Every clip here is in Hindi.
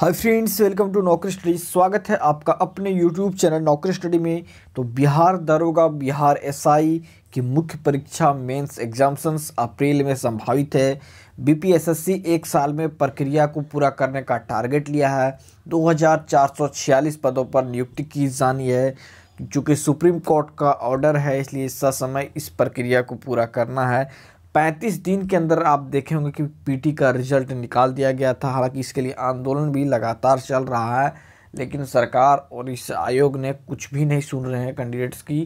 hi friends welcome to Naukri study स्वागत है आपका अपने यूट्यूब चैनल नौकरी स्टडी में तो बिहार दरोगा बिहार एसआई की मुख्य परीक्षा मेंस एग्जाम्सन्स अप्रैल में संभावित है बीपीएसएससी एक साल में प्रक्रिया को पूरा करने का टारगेट लिया है 2446 पदों पर नियुक्ति की जानी है चूँकि सुप्रीम कोर्ट का ऑर्डर है इसलिए समय इस प्रक्रिया को पूरा करना है पैंतीस दिन के अंदर आप देखे होंगे कि पीटी का रिजल्ट निकाल दिया गया था हालांकि इसके लिए आंदोलन भी लगातार चल रहा है लेकिन सरकार और इस आयोग ने कुछ भी नहीं सुन रहे हैं कैंडिडेट्स की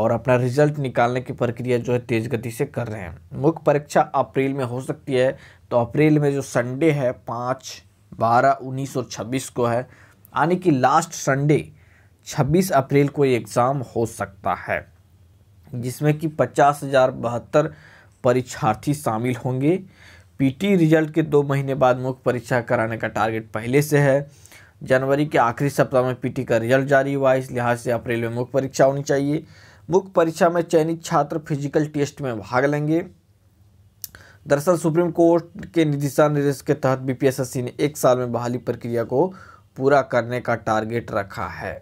और अपना रिजल्ट निकालने की प्रक्रिया जो है तेज़ गति से कर रहे हैं मुख्य परीक्षा अप्रैल में हो सकती है तो अप्रैल में जो संडे है पाँच बारह उन्नीस और छब्बीस को है यानी कि लास्ट संडे छब्बीस अप्रैल को ये एग्ज़ाम हो सकता है जिसमें कि पचास हज़ार बहत्तर परीक्षार्थी शामिल होंगे पीटी रिजल्ट के दो महीने बाद मुख्य परीक्षा कराने का टारगेट पहले से है जनवरी के आखिरी सप्ताह में पीटी का रिजल्ट जारी हुआ इस लिहाज से अप्रैल में मुख्य परीक्षा होनी चाहिए मुख्य परीक्षा में चयनित छात्र फिजिकल टेस्ट में भाग लेंगे दरअसल सुप्रीम कोर्ट के दिशा निर्देश के तहत बीपीएसएससी ने एक साल में बहाली प्रक्रिया को पूरा करने का टारगेट रखा है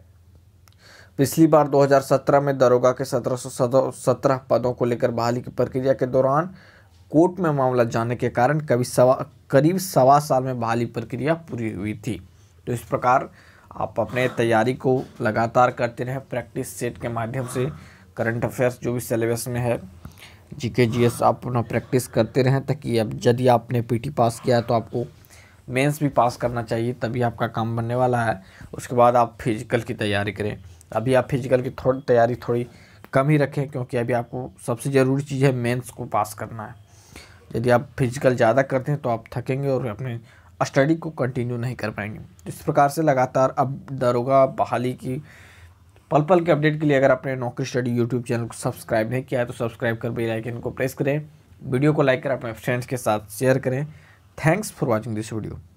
पिछली बार 2017 में दरोगा के सत्रह पदों को लेकर बहाली की प्रक्रिया के दौरान कोर्ट में मामला जाने के कारण कभी सवा करीब सवा साल में बहाली प्रक्रिया पूरी हुई थी तो इस प्रकार आप अपने तैयारी को लगातार करते रहें प्रैक्टिस सेट के माध्यम से करंट अफेयर्स जो भी सिलेबस में है जी के जी एस आप अपना प्रैक्टिस करते रहें ताकि अब यदि आपने पी टी पास किया है तो आपको मेंस भी पास करना चाहिए तभी आपका काम बनने वाला है उसके बाद आप फिजिकल की तैयारी करें अभी आप फिजिकल की थोड़ी तैयारी थोड़ी कम ही रखें क्योंकि अभी आपको सबसे ज़रूरी चीज़ है मेंस को पास करना है यदि आप फिजिकल ज़्यादा करते हैं तो आप थकेंगे और अपने स्टडी को कंटिन्यू नहीं कर पाएंगे इस प्रकार से लगातार अब दरोगा बहाली की पल पल के अपडेट के लिए अगर आपने नौकरी स्टडी यूट्यूब चैनल को सब्सक्राइब नहीं किया है तो सब्सक्राइब कर बेल आइकन को प्रेस करें वीडियो को लाइक कर अपने फ्रेंड्स के साथ शेयर करें thanks for watching this video